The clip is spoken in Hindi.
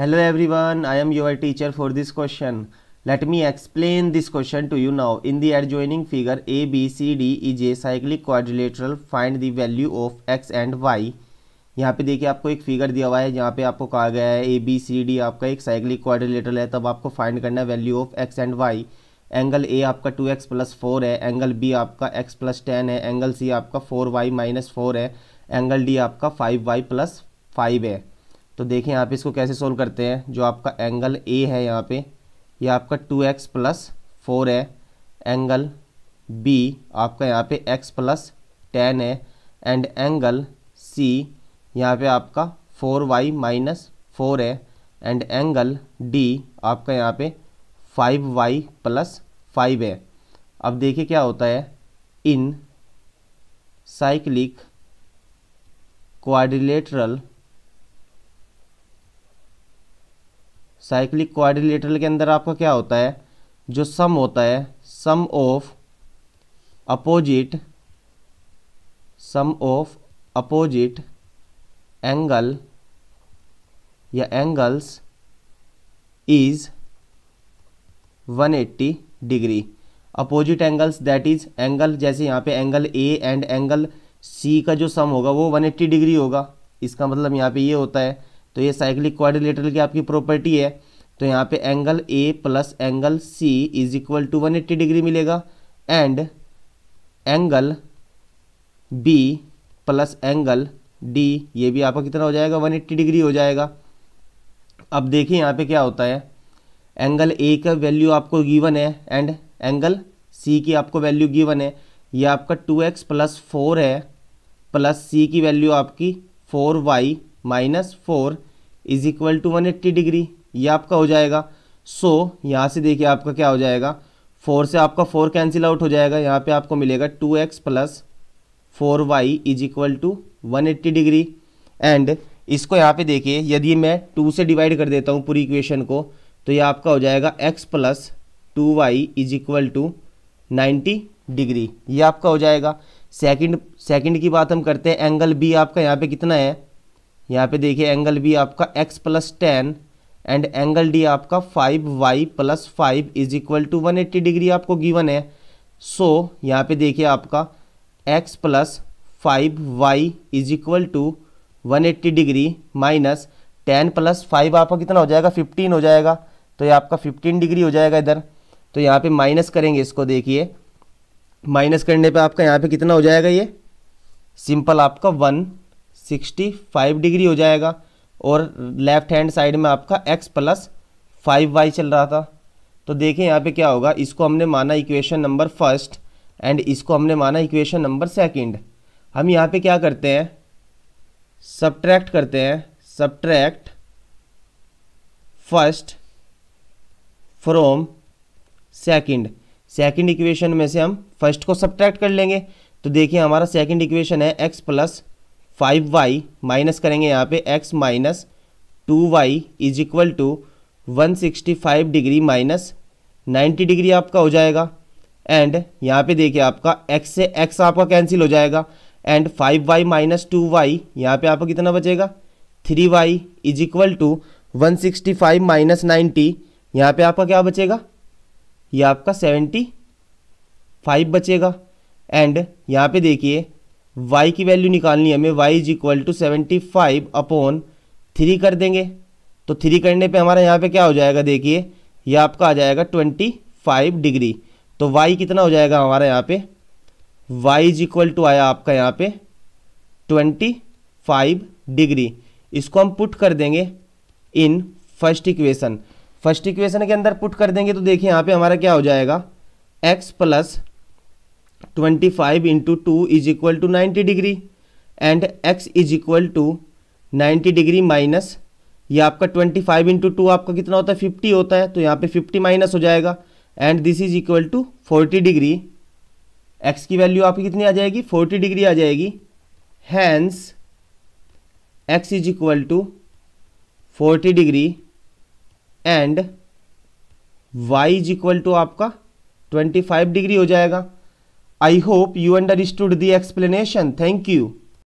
Hello I am your teacher for this question let me explain this question to you now in the now figure A B C D is a cyclic quadrilateral find the value of x and y यहाँ पे देखिए आपको एक फिगर दिया हुआ है जहाँ पे आपको कहा गया है ए बी सी डी आपका एक साइक्लिक क्वाड्रिलेटरल है तब आपको फाइंड करना है value of x and y angle A आपका टू एक्स प्लस फोर है एंगल बी आपका एक्स प्लस टेन है एंगल सी आपका फोर वाई माइनस फोर है एंगल डी आपका फाइव वाई प्लस फाइव है तो देखें आप इसको कैसे सोल्व करते हैं जो आपका एंगल ए है यहाँ पे ये यह आपका टू एक्स प्लस फोर है एंगल बी आपका यहाँ पे एक्स प्लस टेन है एंड एंगल सी यहाँ पे आपका फोर वाई माइनस फोर है एंड एंगल डी आपका यहाँ पे फाइव वाई प्लस फाइव है अब देखिए क्या होता है इन साइक्लिक क्वाड्रिलेटरल साइक्लिक क्वाड्रिलेटरल के अंदर आपका क्या होता है जो सम होता है sum of opposite sum of opposite angle या angles is 180 degree opposite angles that is angle जैसे यहाँ पे angle A and angle C का जो सम होगा वो 180 डिग्री होगा इसका मतलब यहाँ पे ये यह होता है तो ये साइक्लिक क्वारिलेटर की आपकी प्रॉपर्टी है तो यहाँ पे angle A plus angle C is equal to one eighty degree मिलेगा and angle B plus angle D ये भी आपका कितना हो जाएगा वन एट्टी डिग्री हो जाएगा अब देखिए यहाँ पे क्या होता है एंगल ए का वैल्यू आपको गिवन है एंड एंगल सी की आपको वैल्यू गिवन है ये आपका टू एक्स प्लस फोर है प्लस सी की वैल्यू आपकी four y minus four is equal to one eighty degree ये आपका हो जाएगा सो so, यहाँ से देखिए आपका क्या हो जाएगा फोर से आपका फोर कैंसिल आउट हो जाएगा यहाँ पे आपको मिलेगा two x plus four y is equal to one eighty degree and इसको यहाँ पे देखिए यदि मैं टू से डिवाइड कर देता हूँ पूरी इक्वेशन को तो ये आपका हो जाएगा x plus two y is equal to ninety degree ये आपका हो जाएगा सेकंड सेकंड की बात हम करते हैं एंगल बी आपका यहाँ पे कितना है यहाँ पे देखिए एंगल बी आपका x plus ten and angle D आपका five y plus five is equal to one eighty degree आपको गिवन है सो so, यहाँ पे देखिए आपका x plus five y is equal to one eighty degree minus ten plus five आपका कितना हो जाएगा फिफ्टीन हो जाएगा तो ये आपका फिफ्टीन डिग्री हो जाएगा इधर तो यहाँ पे माइनस करेंगे इसको देखिए माइनस करने पे आपका यहाँ पे कितना हो जाएगा ये सिंपल आपका वन सिक्सटी फाइव डिग्री हो जाएगा और लेफ्ट हैंड साइड में आपका एक्स प्लस फाइव वाई चल रहा था तो देखें यहाँ पे क्या होगा इसको हमने माना इक्वेशन नंबर फर्स्ट एंड इसको हमने माना इक्वेशन नंबर सेकंड हम यहाँ पे क्या करते हैं सब्ट्रैक्ट करते हैं subtract first from second second equation में से हम फर्स्ट को सब्ट्रैक्ट कर लेंगे तो देखिए हमारा सेकंड इक्वेशन है x plus five y minus करेंगे यहाँ पे x minus two y is equal to one sixty five degree minus ninety degree आपका हो जाएगा एंड यहाँ पे देखिए आपका x से x आपका कैंसिल हो जाएगा and five y minus two y यहाँ पर आपका कितना बचेगा three y is equal to one sixty five minus ninety यहाँ पर आपका क्या बचेगा ये आपका सेवेंटी फाइव बचेगा एंड यहाँ पे देखिए y की वैल्यू निकालनी है हमें y is equal to seventy five upon three कर देंगे तो थ्री करने पे हमारा यहाँ पे क्या हो जाएगा देखिए ये आपका आ जाएगा ट्वेंटी फाइव डिग्री तो y कितना हो जाएगा हमारा यहाँ पे y इज इक्वल टू आया आपका यहाँ पे ट्वेंटी फाइव डिग्री इसको हम पुट कर देंगे in first equation first equation के अंदर पुट कर देंगे तो देखिए यहाँ पे हमारा क्या हो जाएगा x plus twenty five into two is equal to ninety degree and x is equal to ninety degree minus ये आपका ट्वेंटी फाइव इंटू टू आपका कितना होता है फिफ्टी होता है तो यहाँ पे फिफ्टी माइनस हो जाएगा and this is equal to forty degree x की वैल्यू आपकी कितनी आ जाएगी फोर्टी डिग्री आ जाएगी hence x is equal to forty degree and y is equal to आपका ट्वेंटी फाइव डिग्री हो जाएगा I hope you understood the explanation. Thank you.